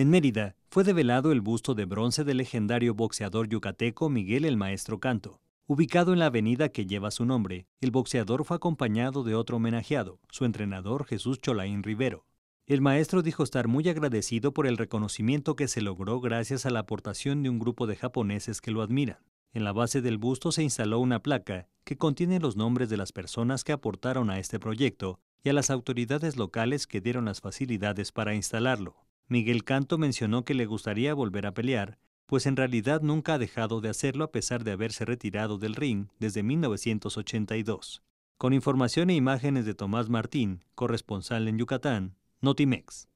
En Mérida fue develado el busto de bronce del legendario boxeador yucateco Miguel el Maestro Canto. Ubicado en la avenida que lleva su nombre, el boxeador fue acompañado de otro homenajeado, su entrenador Jesús Cholain Rivero. El maestro dijo estar muy agradecido por el reconocimiento que se logró gracias a la aportación de un grupo de japoneses que lo admiran. En la base del busto se instaló una placa que contiene los nombres de las personas que aportaron a este proyecto y a las autoridades locales que dieron las facilidades para instalarlo. Miguel Canto mencionó que le gustaría volver a pelear, pues en realidad nunca ha dejado de hacerlo a pesar de haberse retirado del ring desde 1982. Con información e imágenes de Tomás Martín, corresponsal en Yucatán, Notimex.